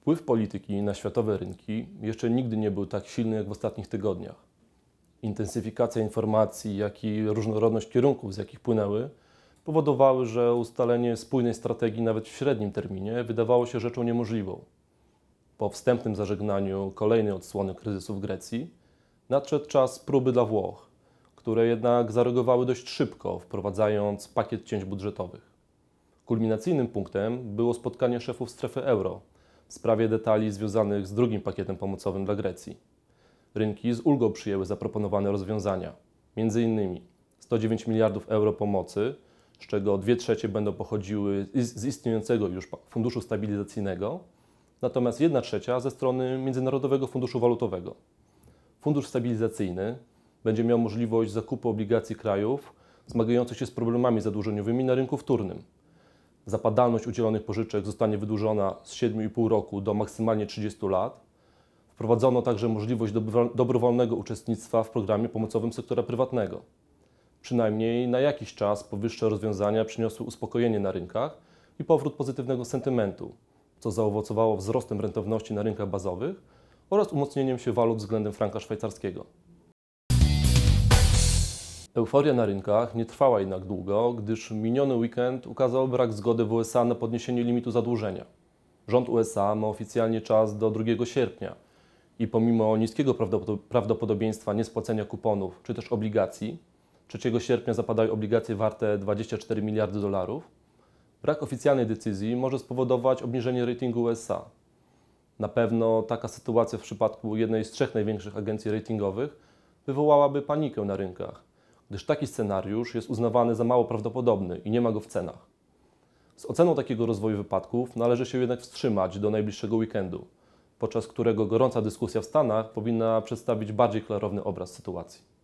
Wpływ polityki na światowe rynki jeszcze nigdy nie był tak silny jak w ostatnich tygodniach. Intensyfikacja informacji, jak i różnorodność kierunków, z jakich płynęły, powodowały, że ustalenie spójnej strategii nawet w średnim terminie wydawało się rzeczą niemożliwą. Po wstępnym zażegnaniu kolejnej odsłony kryzysu w Grecji nadszedł czas próby dla Włoch, które jednak zareagowały dość szybko, wprowadzając pakiet cięć budżetowych. Kulminacyjnym punktem było spotkanie szefów strefy euro – w sprawie detali związanych z drugim pakietem pomocowym dla Grecji. Rynki z ulgą przyjęły zaproponowane rozwiązania, m.in. 109 miliardów euro pomocy, z czego 2 trzecie będą pochodziły z istniejącego już Funduszu Stabilizacyjnego, natomiast 1 trzecia ze strony Międzynarodowego Funduszu Walutowego. Fundusz Stabilizacyjny będzie miał możliwość zakupu obligacji krajów zmagających się z problemami zadłużeniowymi na rynku wtórnym, zapadalność udzielonych pożyczek zostanie wydłużona z 7,5 roku do maksymalnie 30 lat. Wprowadzono także możliwość dobrowolnego uczestnictwa w programie pomocowym sektora prywatnego. Przynajmniej na jakiś czas powyższe rozwiązania przyniosły uspokojenie na rynkach i powrót pozytywnego sentymentu, co zaowocowało wzrostem rentowności na rynkach bazowych oraz umocnieniem się walut względem franka szwajcarskiego. Euforia na rynkach nie trwała jednak długo, gdyż miniony weekend ukazał brak zgody w USA na podniesienie limitu zadłużenia. Rząd USA ma oficjalnie czas do 2 sierpnia i pomimo niskiego prawdopodobieństwa niespłacenia kuponów czy też obligacji, 3 sierpnia zapadają obligacje warte 24 miliardy dolarów, brak oficjalnej decyzji może spowodować obniżenie ratingu USA. Na pewno taka sytuacja w przypadku jednej z trzech największych agencji ratingowych wywołałaby panikę na rynkach gdyż taki scenariusz jest uznawany za mało prawdopodobny i nie ma go w cenach. Z oceną takiego rozwoju wypadków należy się jednak wstrzymać do najbliższego weekendu, podczas którego gorąca dyskusja w Stanach powinna przedstawić bardziej klarowny obraz sytuacji.